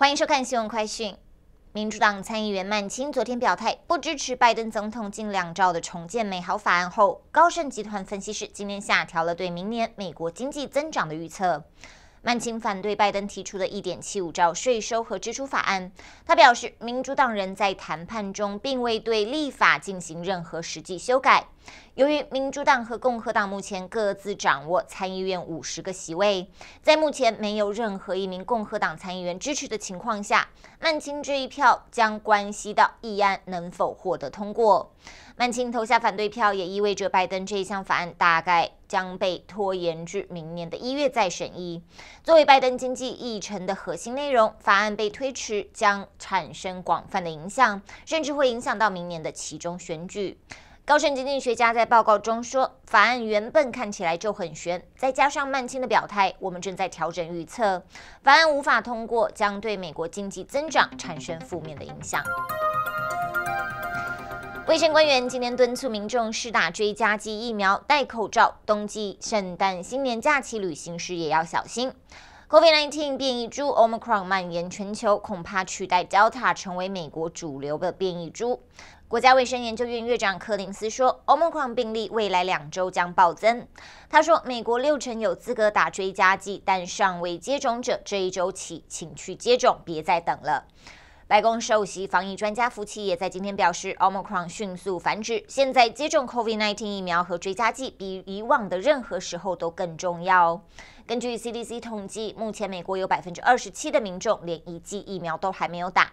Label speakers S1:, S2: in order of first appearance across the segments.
S1: 欢迎收看《新闻快讯》。民主党参议员曼青昨天表态不支持拜登总统近两兆的重建美好法案后，高盛集团分析师今天下调了对明年美国经济增长的预测。曼青反对拜登提出的一点七五兆税收和支出法案，他表示，民主党人在谈判中并未对立法进行任何实际修改。由于民主党和共和党目前各自掌握参议院五十个席位，在目前没有任何一名共和党参议员支持的情况下，曼青这一票将关系到议案能否获得通过。曼青投下反对票，也意味着拜登这一项法案大概将被拖延至明年的一月再审议。作为拜登经济议程的核心内容，法案被推迟将产生广泛的影响，甚至会影响到明年的其中选举。高盛经济学家在报告中说，法案原本看起来就很悬，再加上曼青的表态，我们正在调整预测。法案无法通过，将对美国经济增长产生负面的影响。卫生官员今天敦促民众试打追加剂疫苗、戴口罩，冬季、圣诞、新年假期旅行时也要小心。COVID-19 变异株 Omicron 蔓延全球，恐怕取代 Delta 成为美国主流的变异株。国家卫生研究院院长柯林斯说，Omicron 病例未来两周将暴增。他说，美国六成有资格打追加剂，但尚未接种者，这一周起请去接种，别再等了。白宫首席防疫专家福奇也在今天表示，奥 r o n 迅速繁殖，现在接种 COVID-19 疫苗和追加剂比以往的任何时候都更重要。根据 CDC 统计，目前美国有百分之二十七的民众连一剂疫苗都还没有打。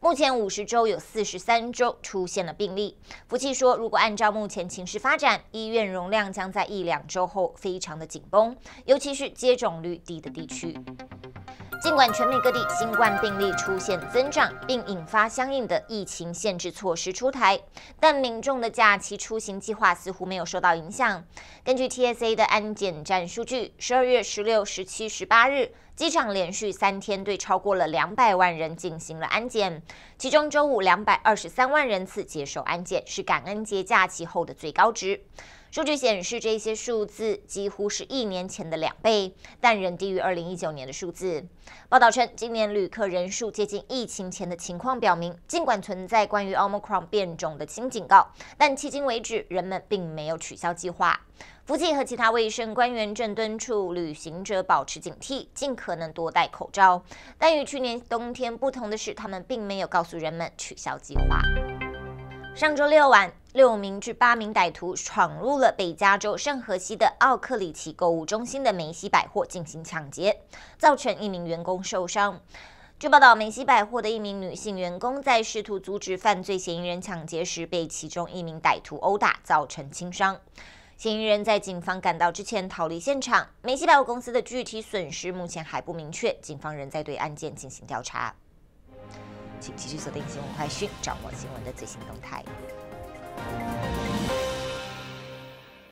S1: 目前五十周有四十三周出现了病例。福奇说，如果按照目前情势发展，医院容量将在一两周后非常的紧绷，尤其是接种率低的地区。尽管全美各地新冠病例出现增长，并引发相应的疫情限制措施出台，但民众的假期出行计划似乎没有受到影响。根据 TSA 的安检站数据，十二月十六、十七、十八日。机场连续三天对超过了两百万人进行了安检，其中周五两百二十三万人次接受安检，是感恩节假期后的最高值。数据显示，这些数字几乎是一年前的两倍，但仍低于二零一九年的数字。报道称，今年旅客人数接近疫情前的情况，表明尽管存在关于 Omicron 变种的新警告，但迄今为止，人们并没有取消计划。福记和其他卫生官员正敦促旅行者保持警惕，尽可能多戴口罩。但与去年冬天不同的是，他们并没有告诉人们取消计划。上周六晚，六名至八名歹徒闯入了北加州圣荷西的奥克里奇购物中心的梅西百货进行抢劫，造成一名员工受伤。据报道，梅西百货的一名女性员工在试图阻止犯罪嫌疑人抢劫时，被其中一名歹徒殴打，造成轻伤。嫌疑人在警方赶到之前逃离现场。梅西百货公司的具体损失目前还不明确，警方仍在对案件进行调查。请继续锁定《新闻快讯》，掌握新闻的最新动态。